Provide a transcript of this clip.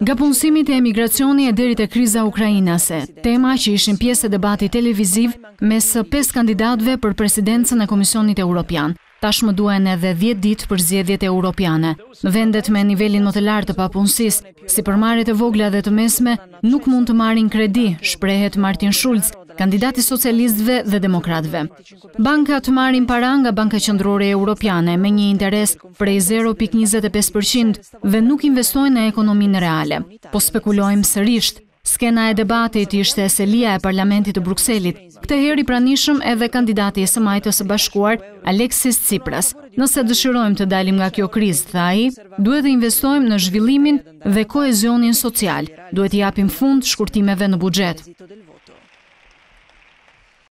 Nga punësimit e emigracioni e derit e kriza Ukrajinase, tema që ishin pjesë e debati televiziv me së pes kandidatve për presidencën e Komisionit Europian. Tash më duen edhe 10 dit për zjedhjet e Europiane. Vendet me nivelin më të lartë të papunësis, si për marit e vogla dhe të mesme, nuk mund të marin kredi, shprehet Martin Schulz, kandidati socialistëve dhe demokratëve. Banka të marrin para nga Banka Qendrore Evropiane me një interes prej 0.25% dhe nuk investojnë në ekonominë reale, po spekulojmë sërish. Skena e debatit ishte Selia e Parlamentit të Brukselit. Këtë herë i pranishëm edhe kandidati i Sëmajtës së Bashkuar, Alexis Tsipras. Nëse dëshirojmë të dalim nga kjo krizë, tha ai, duhet të investojmë në zhvillimin dhe kohezionin social. Duhet të japim fund shkurtimeve në buxhet.